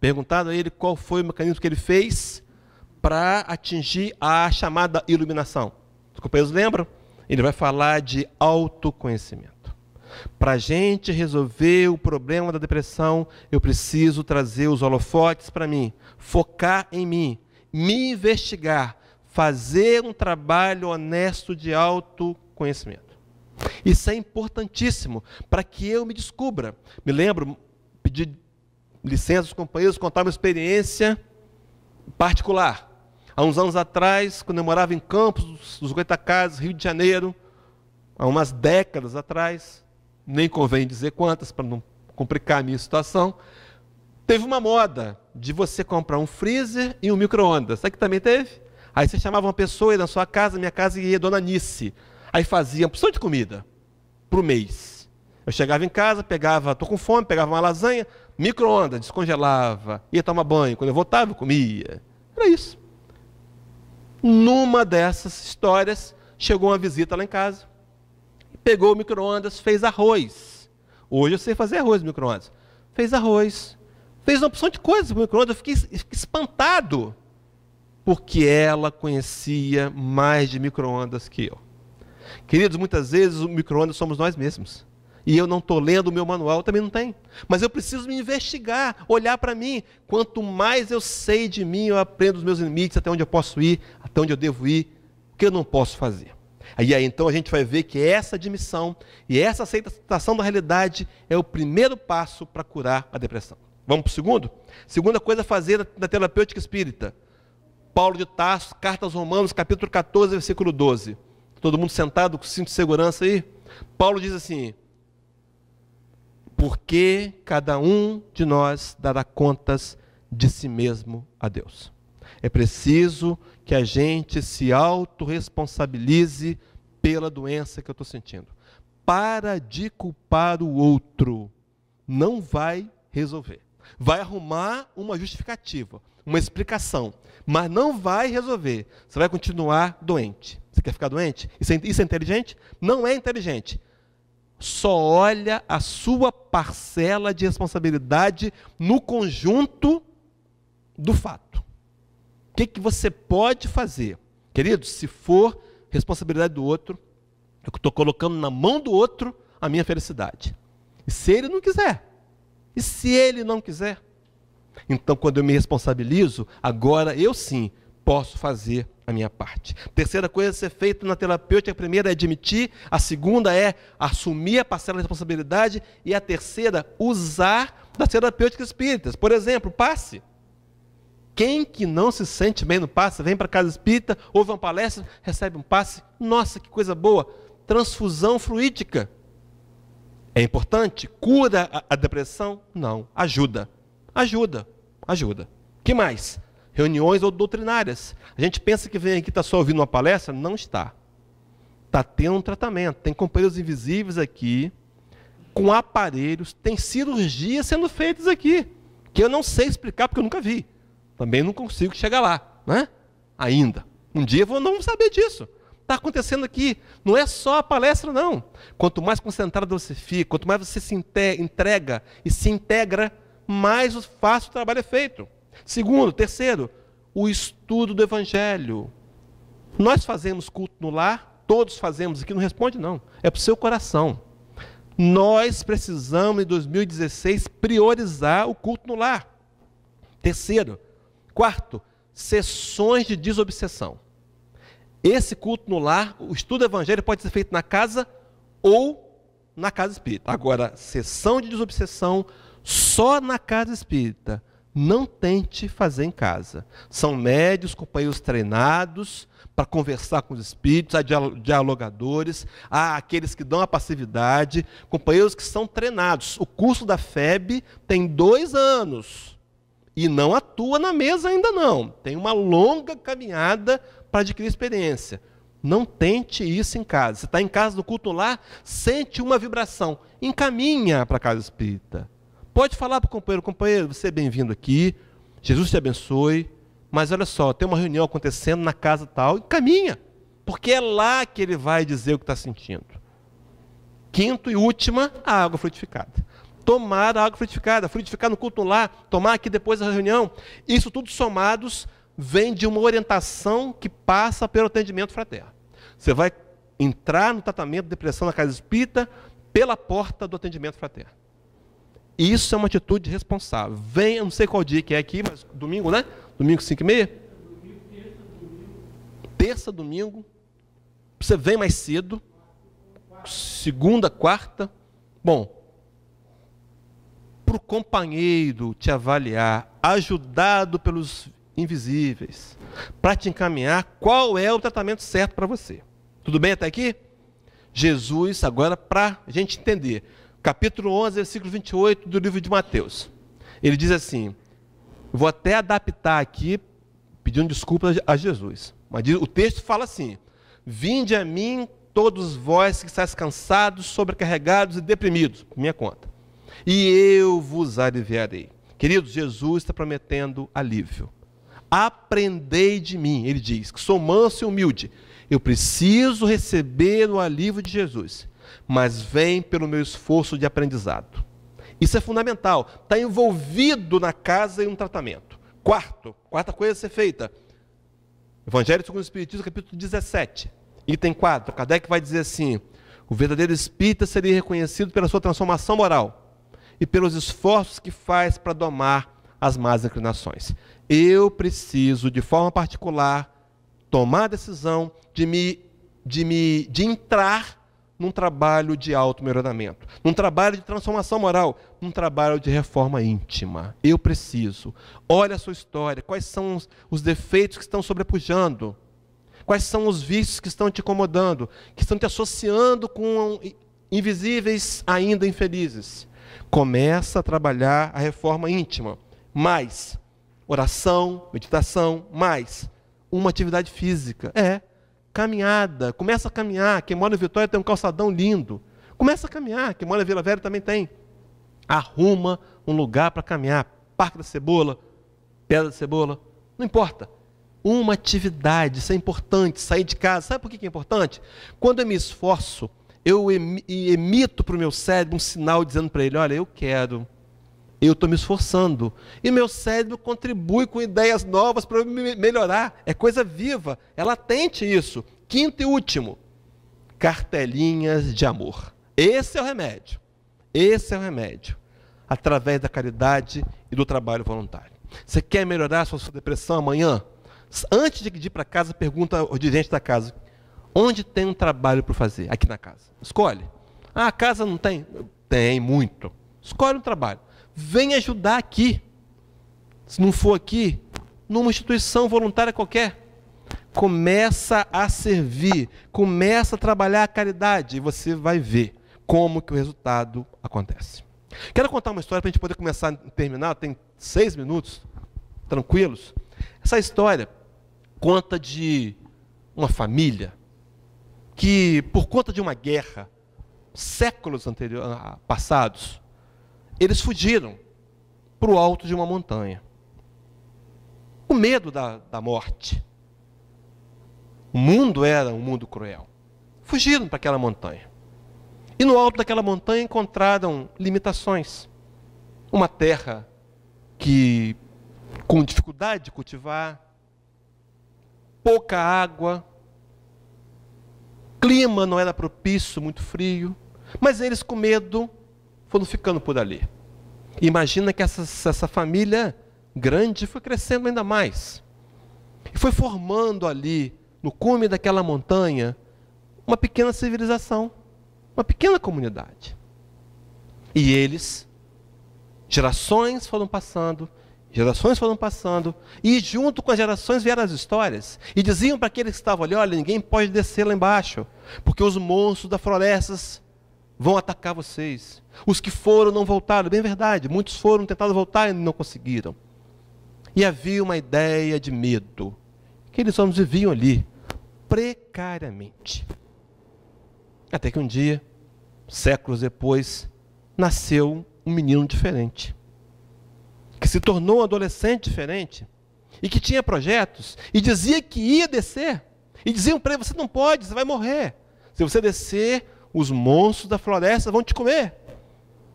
Perguntado a ele qual foi o mecanismo que ele fez para atingir a chamada iluminação. Os companheiros lembram? Ele vai falar de autoconhecimento. Para a gente resolver o problema da depressão, eu preciso trazer os holofotes para mim, focar em mim, me investigar, fazer um trabalho honesto de autoconhecimento. Isso é importantíssimo para que eu me descubra. Me lembro, pedi licença aos companheiros, contar uma experiência particular. Há uns anos atrás, quando eu morava em Campos dos Goitacazes, Rio de Janeiro, há umas décadas atrás, nem convém dizer quantas para não complicar a minha situação, Teve uma moda de você comprar um freezer e um micro-ondas. Sabe que também teve? Aí você chamava uma pessoa, ia na sua casa, minha casa, e ia Dona Nice. Aí fazia uma porção de comida para o mês. Eu chegava em casa, pegava, estou com fome, pegava uma lasanha, micro-ondas, descongelava, ia tomar banho. Quando eu voltava, eu comia. Era isso. Numa dessas histórias, chegou uma visita lá em casa. Pegou o micro-ondas, fez arroz. Hoje eu sei fazer arroz no micro-ondas. Fez arroz, fez uma opção de coisas para o micro Eu fiquei, fiquei espantado, porque ela conhecia mais de micro-ondas que eu. Queridos, muitas vezes o micro-ondas somos nós mesmos. E eu não estou lendo o meu manual, também não tem. Mas eu preciso me investigar, olhar para mim. Quanto mais eu sei de mim, eu aprendo os meus limites, até onde eu posso ir, até onde eu devo ir, o que eu não posso fazer. E aí então a gente vai ver que essa admissão e essa aceitação da realidade é o primeiro passo para curar a depressão. Vamos para o segundo? Segunda coisa a fazer na terapêutica espírita. Paulo de Tarso, Cartas Romanos, capítulo 14, versículo 12. Todo mundo sentado com cinto de segurança aí? Paulo diz assim: Porque cada um de nós dará contas de si mesmo a Deus. É preciso que a gente se autorresponsabilize pela doença que eu estou sentindo. Para de culpar o outro. Não vai resolver. Vai arrumar uma justificativa, uma explicação, mas não vai resolver. Você vai continuar doente. Você quer ficar doente? Isso é, isso é inteligente? Não é inteligente. Só olha a sua parcela de responsabilidade no conjunto do fato. O que, que você pode fazer? Querido, se for responsabilidade do outro, eu estou colocando na mão do outro a minha felicidade. E se ele não quiser, e se ele não quiser? Então, quando eu me responsabilizo, agora eu sim posso fazer a minha parte. Terceira coisa a ser feita na terapêutica, a primeira é admitir, a segunda é assumir a parcela de responsabilidade e a terceira, usar das terapêuticas espíritas. Por exemplo, passe. Quem que não se sente bem no passe, vem para a casa espírita, ouve uma palestra, recebe um passe, nossa, que coisa boa! Transfusão fluídica. É importante? Cura a, depressão? Não. Ajuda. Ajuda. Ajuda. que mais? Reuniões ou doutrinárias. A gente pensa que vem aqui está só ouvindo uma palestra? Não está. Está tendo um tratamento. Tem companheiros invisíveis aqui, com aparelhos, tem cirurgias sendo feitas aqui, que eu não sei explicar porque eu nunca vi. Também não consigo chegar lá, né? Ainda. Um dia eu vou não saber disso está acontecendo aqui. Não é só a palestra, não. Quanto mais concentrado você fica, quanto mais você se entrega e se integra, mais fácil o trabalho é feito. Segundo, terceiro, o estudo do Evangelho. Nós fazemos culto no lar, todos fazemos aqui, não responde não. É para o seu coração. Nós precisamos, em 2016, priorizar o culto no lar. Terceiro. Quarto, sessões de desobsessão. Esse culto no lar, o estudo evangélico pode ser feito na casa ou na casa espírita. Agora, sessão de desobsessão só na casa espírita. Não tente fazer em casa. São médios, companheiros treinados para conversar com os espíritos, há dialogadores, há aqueles que dão a passividade, companheiros que são treinados. O curso da FEB tem dois anos e não atua na mesa ainda não. Tem uma longa caminhada para adquirir experiência. Não tente isso em casa. Você está em casa do culto lá, sente uma vibração. Encaminha para a casa espírita. Pode falar para o companheiro, companheiro, você é bem-vindo aqui. Jesus te abençoe. Mas olha só, tem uma reunião acontecendo na casa tal. Encaminha. Porque é lá que ele vai dizer o que está sentindo. Quinto e última, a água frutificada. Tomar a água frutificada, frutificar no culto lá, tomar aqui depois da reunião. Isso tudo somados vem de uma orientação que passa pelo atendimento fraterno. Você vai entrar no tratamento de depressão na casa espírita pela porta do atendimento fraterno. Isso é uma atitude responsável. Vem, eu não sei qual dia que é aqui, mas domingo, né? Domingo 5 e meia? terça, domingo. Terça, domingo. Você vem mais cedo. Segunda, quarta. Bom, para o companheiro te avaliar, ajudado pelos invisíveis, para te encaminhar qual é o tratamento certo para você. Tudo bem até aqui? Jesus, agora, para a gente entender, capítulo 11, versículo 28 do livro de Mateus. Ele diz assim: vou até adaptar aqui, pedindo desculpas a Jesus. Mas o texto fala assim: Vinde a mim, todos vós que estáis cansados, sobrecarregados e deprimidos, por minha conta, e eu vos aliviarei. Queridos, Jesus está prometendo alívio. Aprendei de mim, ele diz, que sou manso e humilde. Eu preciso receber o alívio de Jesus, mas vem pelo meu esforço de aprendizado. Isso é fundamental. Está envolvido na casa e no tratamento. Quarto, quarta coisa a ser feita. Evangelho segundo o Espiritismo, capítulo 17, item 4. Kardec vai dizer assim: o verdadeiro espírita seria reconhecido pela sua transformação moral e pelos esforços que faz para domar as más inclinações. Eu preciso, de forma particular, tomar a decisão de me, de me de entrar num trabalho de auto-melhoramento, num trabalho de transformação moral, num trabalho de reforma íntima. Eu preciso. Olha a sua história, quais são os, os defeitos que estão sobrepujando, quais são os vícios que estão te incomodando, que estão te associando com invisíveis ainda infelizes. Começa a trabalhar a reforma íntima mais oração, meditação, mais uma atividade física. É, caminhada. Começa a caminhar. Quem mora em Vitória tem um calçadão lindo. Começa a caminhar. Quem mora em Vila Velha também tem. Arruma um lugar para caminhar. Parque da Cebola, Pedra da Cebola, não importa. Uma atividade, isso é importante, sair de casa. Sabe por que é importante? Quando eu me esforço, eu emito para o meu cérebro um sinal dizendo para ele: olha, eu quero, eu estou me esforçando. E meu cérebro contribui com ideias novas para eu me melhorar. É coisa viva, é latente isso. Quinto e último, cartelinhas de amor. Esse é o remédio. Esse é o remédio. Através da caridade e do trabalho voluntário. Você quer melhorar a sua depressão amanhã? Antes de ir para casa, pergunta ao dirigente da casa: onde tem um trabalho para fazer aqui na casa? Escolhe. Ah, a casa não tem? Tem muito. Escolhe um trabalho. Vem ajudar aqui. Se não for aqui, numa instituição voluntária qualquer. Começa a servir, começa a trabalhar a caridade e você vai ver como que o resultado acontece. Quero contar uma história para a gente poder começar a terminar, tem seis minutos, tranquilos. Essa história conta de uma família que, por conta de uma guerra, séculos anteriores, ah, passados, eles fugiram para o alto de uma montanha. O medo da, da morte. O mundo era um mundo cruel. Fugiram para aquela montanha. E no alto daquela montanha encontraram limitações. Uma terra que com dificuldade de cultivar, pouca água, clima não era propício, muito frio, mas eles com medo foram ficando por ali. Imagina que essa, essa família grande foi crescendo ainda mais. E foi formando ali, no cume daquela montanha, uma pequena civilização, uma pequena comunidade. E eles, gerações foram passando, gerações foram passando, e junto com as gerações vieram as histórias, e diziam para aqueles que estavam ali: olha, ninguém pode descer lá embaixo, porque os monstros das florestas vão atacar vocês. Os que foram não voltaram, bem verdade, muitos foram, tentaram voltar e não conseguiram. E havia uma ideia de medo, que eles homens viviam ali, precariamente. Até que um dia, séculos depois, nasceu um menino diferente, que se tornou um adolescente diferente, e que tinha projetos, e dizia que ia descer, e diziam para ele: você não pode, você vai morrer. Se você descer, os monstros da floresta vão te comer.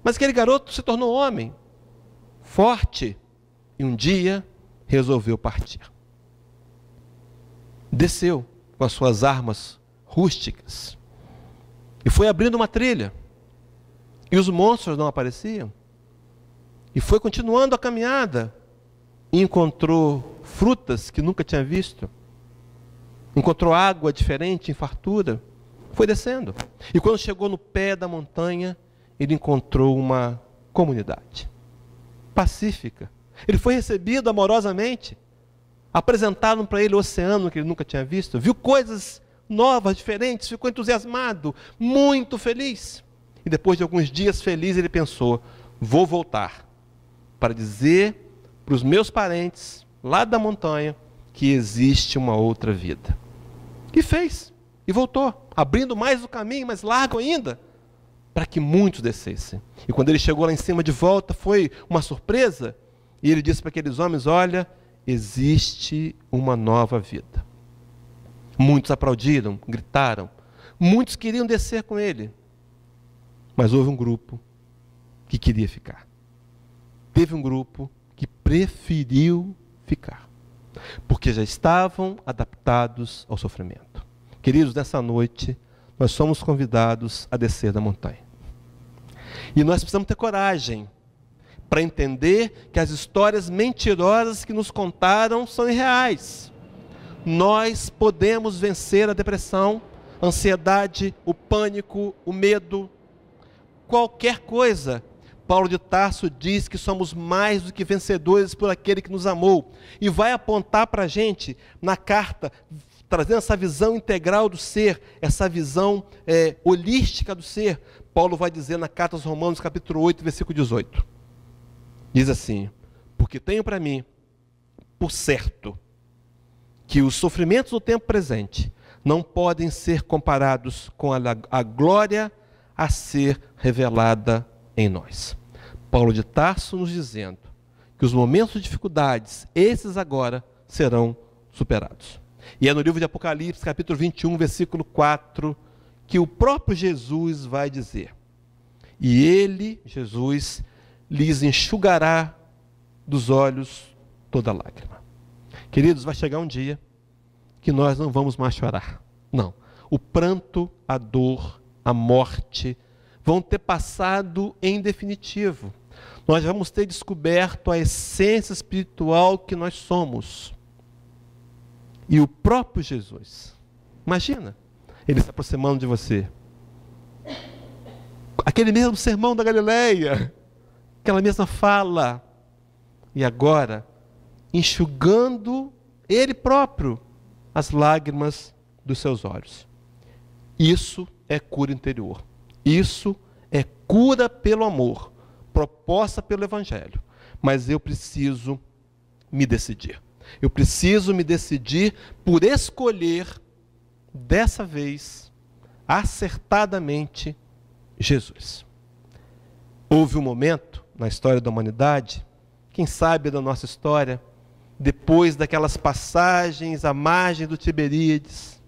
Mas aquele garoto se tornou homem, forte, e um dia resolveu partir. Desceu com as suas armas rústicas e foi abrindo uma trilha. E os monstros não apareciam. E foi continuando a caminhada e encontrou frutas que nunca tinha visto. Encontrou água diferente em fartura foi descendo. E quando chegou no pé da montanha, ele encontrou uma comunidade pacífica. Ele foi recebido amorosamente. Apresentaram para ele o oceano que ele nunca tinha visto, viu coisas novas, diferentes, ficou entusiasmado, muito feliz. E depois de alguns dias feliz, ele pensou: vou voltar para dizer para os meus parentes lá da montanha que existe uma outra vida. E fez, e voltou abrindo mais o caminho, mais largo ainda, para que muitos descessem. E quando ele chegou lá em cima de volta, foi uma surpresa, e ele disse para aqueles homens: Olha, existe uma nova vida. Muitos aplaudiram, gritaram, muitos queriam descer com ele, mas houve um grupo que queria ficar. Teve um grupo que preferiu ficar, porque já estavam adaptados ao sofrimento. Queridos, nessa noite, nós somos convidados a descer da montanha. E nós precisamos ter coragem para entender que as histórias mentirosas que nos contaram são irreais. Nós podemos vencer a depressão, a ansiedade, o pânico, o medo, qualquer coisa. Paulo de Tarso diz que somos mais do que vencedores por aquele que nos amou. E vai apontar para a gente, na carta, trazendo essa visão integral do ser, essa visão é, holística do ser, Paulo vai dizer na carta aos Romanos, capítulo 8, versículo 18. Diz assim: Porque tenho para mim, por certo, que os sofrimentos do tempo presente não podem ser comparados com a, a glória a ser revelada em nós. Paulo de Tarso nos dizendo que os momentos de dificuldades, esses agora, serão superados. E é no livro de Apocalipse, capítulo 21, versículo 4, que o próprio Jesus vai dizer: E ele, Jesus, lhes enxugará dos olhos toda lágrima. Queridos, vai chegar um dia que nós não vamos mais chorar. Não. O pranto, a dor, a morte vão ter passado em definitivo. Nós vamos ter descoberto a essência espiritual que nós somos e o próprio Jesus. Imagina ele se aproximando de você. Aquele mesmo sermão da Galileia, aquela mesma fala. E agora, enxugando ele próprio as lágrimas dos seus olhos. Isso é cura interior. Isso é cura pelo amor, proposta pelo Evangelho. Mas eu preciso me decidir. Eu preciso me decidir por escolher, dessa vez, acertadamente, Jesus. Houve um momento na história da humanidade, quem sabe da nossa história, depois daquelas passagens à margem do Tiberíades,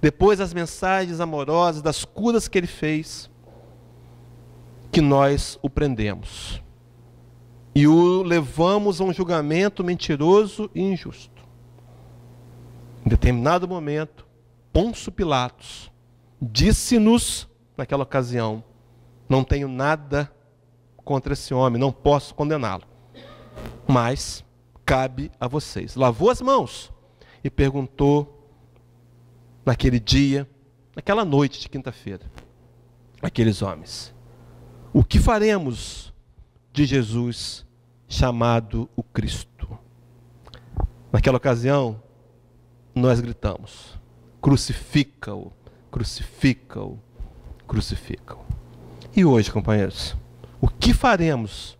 depois das mensagens amorosas, das curas que ele fez, que nós o prendemos e o levamos a um julgamento mentiroso e injusto. Em determinado momento, Ponso Pilatos disse-nos, naquela ocasião, não tenho nada contra esse homem, não posso condená-lo. Mas cabe a vocês. Lavou as mãos e perguntou naquele dia, naquela noite de quinta-feira, aqueles homens: O que faremos de Jesus chamado o Cristo. Naquela ocasião, nós gritamos: crucifica-o, crucifica-o, crucifica-o. E hoje, companheiros, o que faremos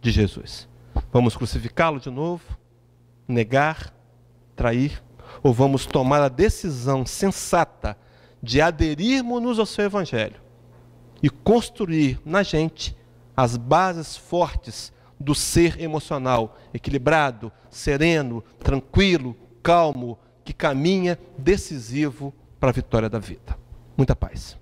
de Jesus? Vamos crucificá-lo de novo? Negar? Trair? Ou vamos tomar a decisão sensata de aderirmos-nos ao seu Evangelho e construir na gente as bases fortes do ser emocional, equilibrado, sereno, tranquilo, calmo, que caminha decisivo para a vitória da vida. Muita paz.